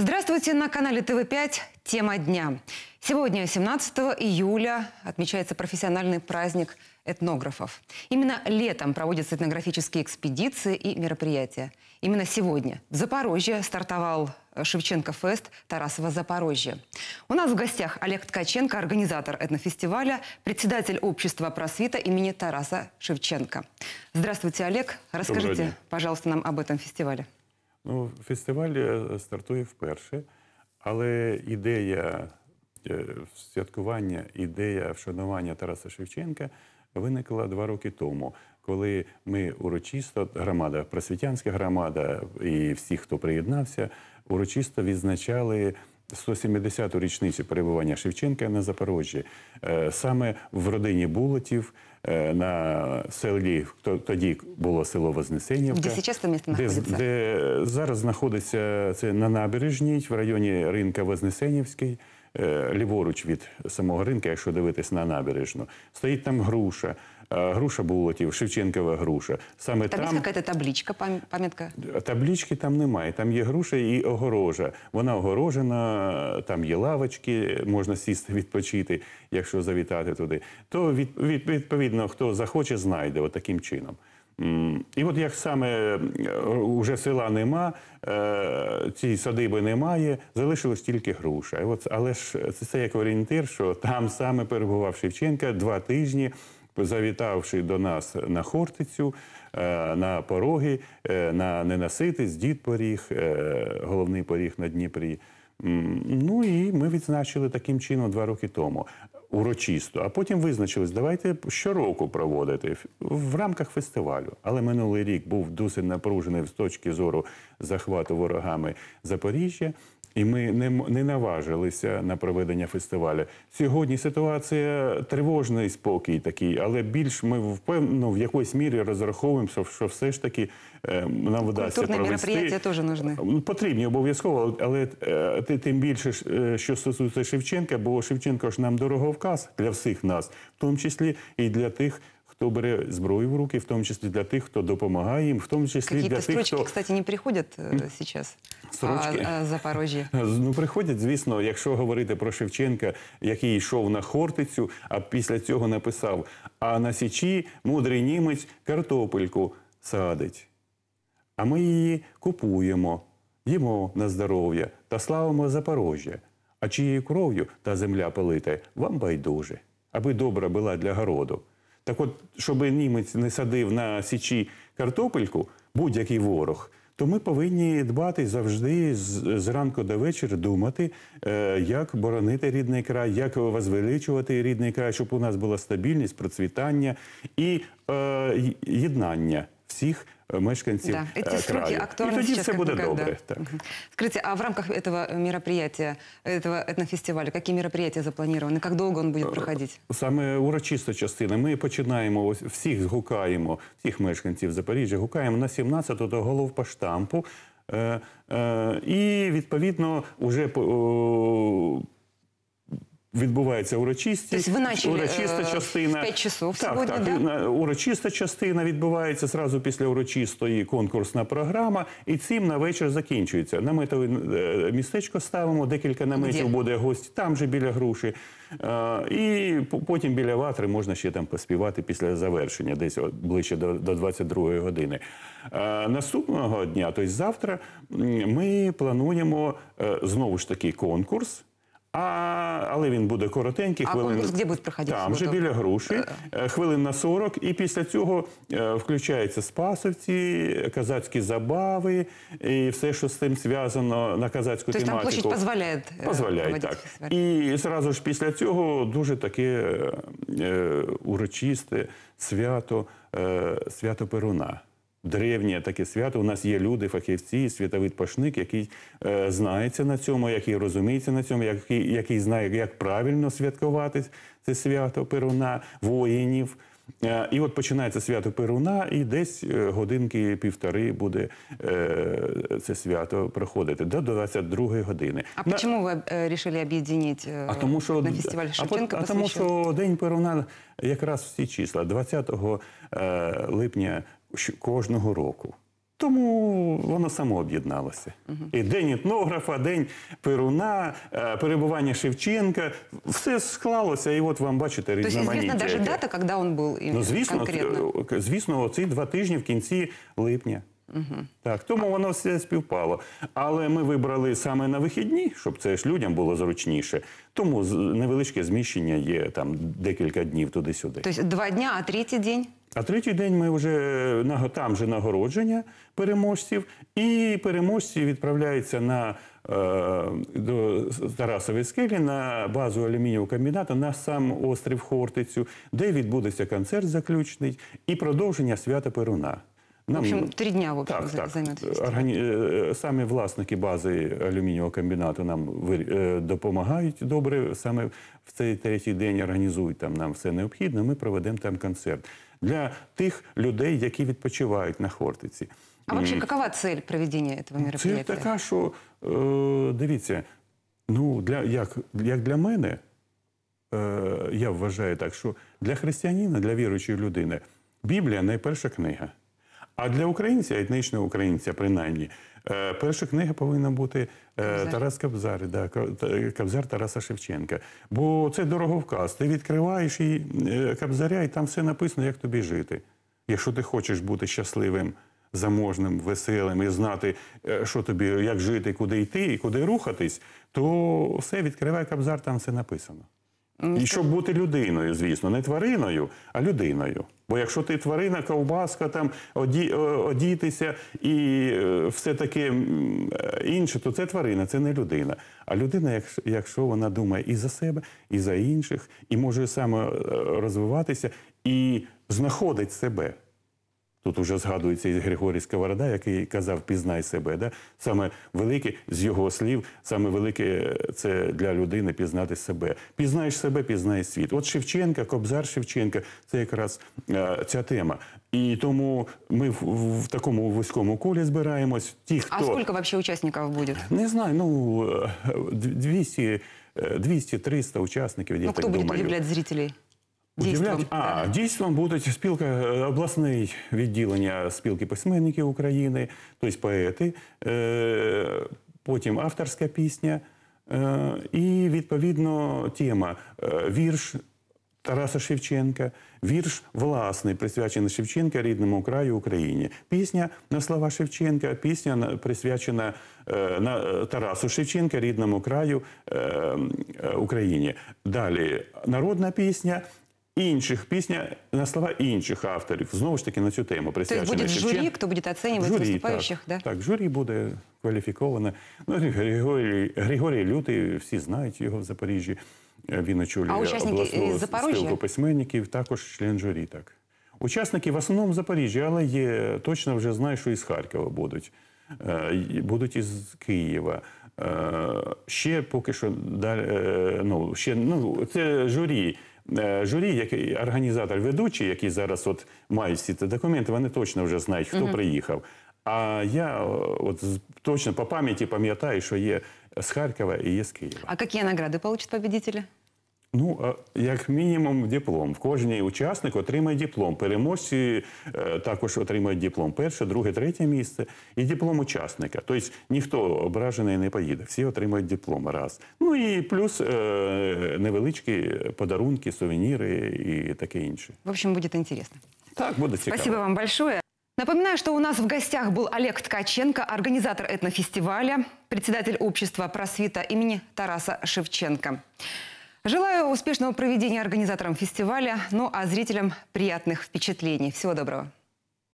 Здравствуйте на канале ТВ5. Тема дня. Сегодня, 17 июля, отмечается профессиональный праздник этнографов. Именно летом проводятся этнографические экспедиции и мероприятия. Именно сегодня в Запорожье стартовал э, Шевченко-фест Тарасова Запорожье. У нас в гостях Олег Ткаченко, организатор этнофестиваля, председатель общества просвита имени Тараса Шевченко. Здравствуйте, Олег. Расскажите, пожалуйста, нам об этом фестивале. Ну, Фестиваль е, стартує вперше, але ідея е, святкування, ідея вшанування Тараса Шевченка виникла два роки тому, коли ми урочисто, громада, просвітянська громада і всі, хто приєднався, урочисто відзначали 170-ту річницю перебування Шевченка на Запорожжі, е, саме в родині Булотів е, на селі тоді було село Вознесенівка, де, де, де зараз знаходиться це на набережній в районі ринка Вознесенівський. Е, ліворуч від самого ринка, якщо дивитись на набережну, стоїть там груша груша Булатів, Шевченкова груша. Саме там, там є якась табличка, пам'ятка? Таблички там немає. Там є груша і огорожа. Вона огорожена, там є лавочки, можна сісти відпочити, якщо завітати туди. То відповідно, хто захоче, знайде от таким чином. І от як саме вже е, села нема, е, цієї садиби немає, залишилось тільки груша. От, але ж це як орієнтир, що там саме перебував Шевченка два тижні завітавши до нас на Хортицю, е, на пороги, е, на Ненаситись, дід поріг, е, головний поріг на Дніпрі. Ну і ми відзначили таким чином два роки тому. Урочисто, а потім визначились, давайте щороку проводити в рамках фестивалю. Але минулий рік був досить напружений з точки зору захвату ворогами Запоріжжя. І ми не не наважилися на проведення фестивалю. Сьогодні ситуація тривожна і спокій такий, але більш ми впевнено ну, в якоїсь мірі розраховуємося, що все ж таки е, нам вдасться Культурні провести. мероприятия теж нужны. потрібні обов'язково, але е, тим більше е, що стосується Шевченка, бо Шевченко ж нам дороговказ для всіх нас, в тому числі і для тих хто бере зброю в руки, в тому числі для тих, хто допомагає їм, в тому числі Какие-то для тих, хто... кстати, не приходять зараз э, строчки а, Запорожжя? Ну, приходять, звісно, якщо говорити про Шевченка, який йшов на Хортицю, а після цього написав: а на Січі мудрий німець картопельку садить, а ми її купуємо, їмо на здоров'я та славимо Запорожжя. А чиєю кров'ю та земля палите, вам байдуже, аби добра була для городу. Так от, щоб німець не садив на січі картопельку, будь-який ворог, то ми повинні дбати завжди з ранку до вечора думати, е, як боронити рідний край, як возвеличувати рідний край, щоб у нас була стабільність, процвітання і е, єднання всіх мешканців да. Эти е, краю. И тоді все буде добре. Так. Скажите, а в рамках этого мероприятия, этого етнофестивалю, які мероприятия запланированы? Как долго он будет э, проходить? Саме урочиста частина. Ми починаємо, ось всіх гукаємо, всіх мешканців Запоріжжя, гукаємо на 17-го до голов Е, е, і, відповідно, уже по, Відбувається урочистість, тобто урочиста е, частина. 5 часов так, сьогодні, так, да? урочиста частина відбувається зразу після урочистої конкурсна програма, і цим на вечір закінчується. Наметове містечко ставимо, декілька наметів Где? буде гості там же біля груші. Е, і потім біля ватри можна ще там поспівати після завершення, десь ближче до, до 22 години. Е, наступного дня, тобто завтра, ми плануємо знову ж таки конкурс. А, Але він буде коротенький. А хвилин... конкурс де буде проходити? Там же біля груші, е. Е, хвилин на 40. І після цього е, включаються спасовці, казацькі забави і все, що з цим зв'язано на казацьку Тобто тематику. Тобто площадь дозволяє? Дозволяє, так. І зразу ж після цього дуже таке урочисте свято, свято Перуна древнє таке свято. У нас є люди, фахівці, світовий пашник, який е, знається на цьому, який розуміється на цьому, який який знає, як правильно святкувати це свято перуна, воїнів. Е, і от починається свято перуна, і десь е, годинки півтори буде е, це свято проходити до 22 години. А на... чому ви вирішили э, об'єднати э, а що на фестиваль Шевченка? А, а тому що день перуна якраз всі числа 20 е, липня кожного року. Тому воно само об'єдналося. Угу. І день етнографа, день Перуна, е, перебування Шевченка. Все склалося, і от вам бачите тобто, різноманіття. Тобто, звісно, навіть дата, коли він був ну, звісно, конкретно? Е, звісно, оці два тижні в кінці липня. Так, тому воно все співпало. Але ми вибрали саме на вихідні, щоб це ж людям було зручніше. Тому невеличке зміщення є там декілька днів туди-сюди. Тобто два дні, а третій день? А третій день ми вже там же нагородження переможців, і переможці відправляються на е, до Тарасової скелі на базу алюмінієвого комбінату на сам острів Хортицю, де відбудеться концерт заключний і продовження свята Перуна. Ну, в общем, три дня в общем, так, займете. Так. Органі... Е, е, саме власники бази алюмінієвого комбінату нам е, допомагають добре. Саме в цей третій день організують там нам все необхідне. Ми проведемо там концерт для тих людей, які відпочивають на Хортиці. А вообще, какова цель проведення цього мероприятия? Це така, що дивіться, ну для як, як для мене, я вважаю так, що для християнина, для віруючої людини, Біблія найперша книга. А для українця, етнічного українця, принаймні, е, перша книга повинна бути е, Кобзар. Тарас Кобзар, да, Кобзар Тараса Шевченка. Бо це дороговказ. Ти відкриваєш її е, Кобзаря, і там все написано, як тобі жити. Якщо ти хочеш бути щасливим, заможним, веселим і знати, що тобі, як жити, куди йти і куди рухатись, то все відкривай Кобзар, там все написано. І щоб бути людиною, звісно, не твариною, а людиною. Бо якщо ти тварина, ковбаска, там оді, одітися і е, все таке інше, то це тварина, це не людина. А людина, якщо вона думає і за себе, і за інших, і може саме е, розвиватися, і знаходить себе. Тут вже згадується і Григорій Сковорода, який казав Пізнай себе. Да? Саме велике, з його слів, саме велике е, це для людини пізнати себе. Пізнаєш себе, пізнаєш світ. От Шевченка, Кобзар Шевченка це якраз а, е, ця тема. І тому ми в, в, в такому вузькому колі збираємось. Ті, хто... А скільки взагалі учасників буде? Не знаю, ну 200, 200 300 учасників. Я ну, так хто буде удивлять зрителей? Удивлять, а дійством будуть спілка э, обласне відділення спілки письменників України, тобто поети, э, потім авторська пісня і э, відповідно тема вірш. Тараса Шевченка, вірш власний, присвячений Шевченка рідному краю Україні. Пісня на слова Шевченка, пісня присвячена е, на Тарасу Шевченка, рідному краю е, Україні. Далі народна пісня, інших пісня на слова інших авторів. Знову ж таки на цю тему тобто присвячена. То есть будет жюри, кто будет оценивать жюри, выступающих, так, да? Так, жюрі буде кваліфіковане. Ну, Григорій, Григорій Лютий, всі знають його в Запоріжжі. Е, він очолює А е, обласного спілку письменників, також член журі. Так. Учасники в основному в Запоріжжі, але є точно вже знаю, що із Харкова будуть, е, будуть із Києва. Ще поки що далі, ну, ще, ну, це журі. Е, журі, який організатор ведучий, який зараз от має всі ці документи, вони точно вже знають, хто mm приїхав. А я е, от точно по пам'яті пам'ятаю, що є з Харкова і є з Києва. А які награди получат победители? Ну, як мінімум, диплом. Кожний учасник отримає диплом. Переможці е, також отримають диплом. Перше, друге, третє місце і диплом учасника. Тобто ніхто ображений не поїде. Всі отримають диплом. Раз. Ну і плюс е, невеличкі подарунки, сувеніри і таке інше. В общем, буде цікаво. Так, буде цікаво. Спасибо вам большое. Напоминаю, что у нас в гостях был Олег Ткаченко, организатор этнофестиваля, председатель общества «Просвита» имени Тараса Шевченко. Желаю успешного проведения организаторам фестиваля, ну а зрителям приятных впечатлений. Всего доброго.